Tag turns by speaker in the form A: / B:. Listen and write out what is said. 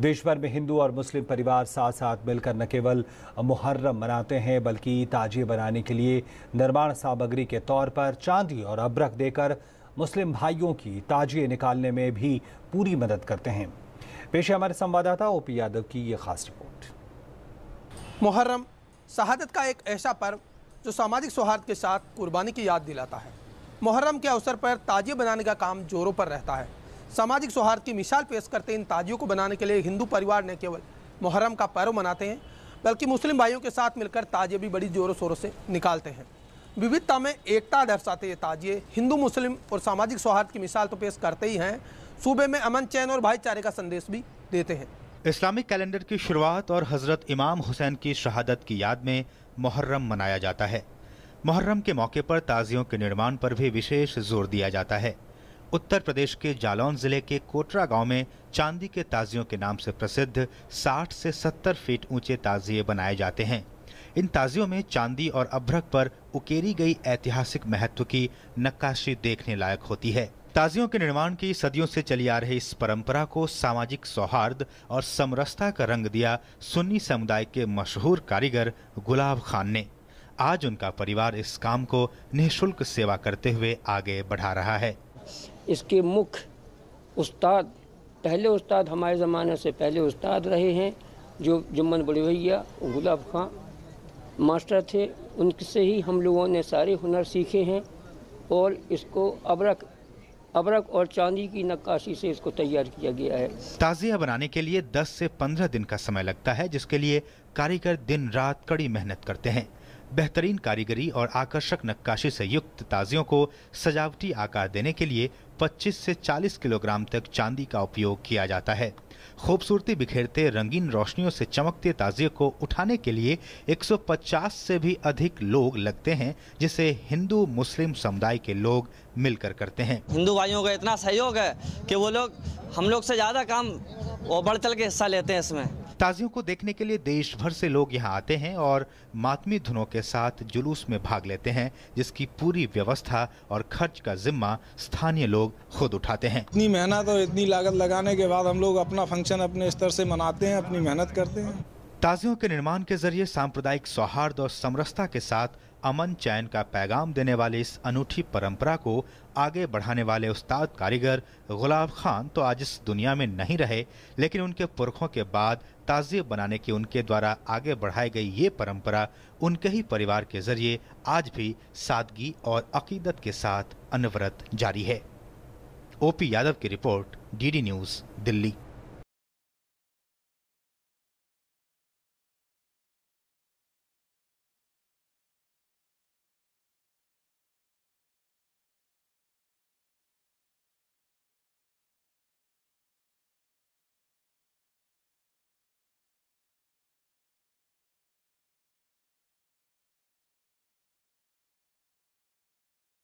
A: देश भर में हिंदू और मुस्लिम परिवार साथ साथ मिलकर न केवल मुहर्रम मनाते हैं बल्कि ताजिए बनाने के लिए निर्माण सामग्री के तौर पर चांदी और अबरक देकर मुस्लिम भाइयों की ताजिए निकालने में भी पूरी मदद करते हैं पेशे हमारे संवाददाता पी यादव की ये खास रिपोर्ट
B: मुहर्रम शहादत का एक ऐसा पर्व जो सामाजिक सौहार्द के साथ कुर्बानी की याद दिलाता है मुहर्रम के अवसर पर ताजिए बनाने का काम जोरों पर रहता है सामाजिक सौहार्द की मिसाल पेश करते इन ताजियों को बनाने के लिए हिंदू परिवार न केवल मुहर्रम का पर्व मनाते हैं बल्कि मुस्लिम भाइयों के साथ मिलकर ताजिए भी बड़ी जोरों शोरों से निकालते हैं विविधता में एकता दर्शाते ये ताजिए हिंदू मुस्लिम और सामाजिक सौहार्द की मिसाल तो पेश करते ही हैं सूबे में अमन चैन और भाईचारे का संदेश भी देते हैं
C: इस्लामिक कैलेंडर की शुरुआत और हज़रत इमाम हुसैन की शहादत की याद में मुहर्रम मनाया जाता है मुहर्रम के मौके पर ताजियों के निर्माण पर भी विशेष जोर दिया जाता है उत्तर प्रदेश के जालौन जिले के कोटरा गांव में चांदी के ताजियों के नाम से प्रसिद्ध 60 से 70 फीट ऊंचे ताजिए बनाए जाते हैं इन ताजियों में चांदी और अभ्रक पर उकेरी गई ऐतिहासिक महत्व की नक्काशी देखने लायक होती है ताजियों के निर्माण की सदियों से चली आ रही इस परंपरा को सामाजिक सौहार्द और समरसता का रंग दिया सुन्नी समुदाय के मशहूर कारीगर गुलाब खान ने आज उनका परिवार इस काम को निःशुल्क सेवा करते हुए आगे बढ़ा रहा है
D: इसके मुख्य उस्ताद पहले उस्ताद हमारे ज़माने से पहले उस्ताद रहे हैं जो जुम्मन बड़े भैया गुलाब खां मास्टर थे उनसे ही हम लोगों ने सारे हुनर सीखे हैं और इसको अबरक अबरक और चांदी की नक्काशी से इसको तैयार किया गया है
C: ताजिया बनाने के लिए 10 से 15 दिन का समय लगता है जिसके लिए कारीगर दिन रात कड़ी मेहनत करते हैं बेहतरीन कारीगरी और आकर्षक नक्काशी से युक्त ताजियों को सजावटी आकार देने के लिए 25 से 40 किलोग्राम तक चांदी का उपयोग किया जाता है खूबसूरती बिखेरते रंगीन रोशनियों से चमकते ताजियों को उठाने के लिए 150 से भी अधिक लोग लगते हैं जिसे हिंदू मुस्लिम समुदाय के लोग मिलकर
D: करते हैं हिंदू भाइयों का इतना सहयोग है कि वो लोग हम लोग से ज़्यादा काम और
C: बढ़ चल के हिस्सा लेते हैं इसमें ताजियों को देखने के लिए देश भर से लोग यहाँ आते हैं और मातमी धुनों के साथ जुलूस में भाग लेते हैं जिसकी पूरी व्यवस्था और खर्च का जिम्मा स्थानीय लोग खुद उठाते हैं इतनी मेहनत और इतनी लागत लगाने के बाद हम लोग अपना फंक्शन अपने स्तर से मनाते हैं अपनी मेहनत करते हैं ताजियों के निर्माण के जरिए सांप्रदायिक सौहार्द और समरसता के साथ अमन चैन का पैगाम देने वाली इस अनूठी परंपरा को आगे बढ़ाने वाले उस्ताद कारीगर गुलाब खान तो आज इस दुनिया में नहीं रहे लेकिन उनके पुरखों के बाद ताजिए बनाने की उनके द्वारा आगे बढ़ाई गई ये परंपरा उनके ही परिवार के जरिए आज भी सादगी और अकीदत के साथ अनवरत जारी है ओपी यादव की रिपोर्ट डीडी न्यूज़ दिल्ली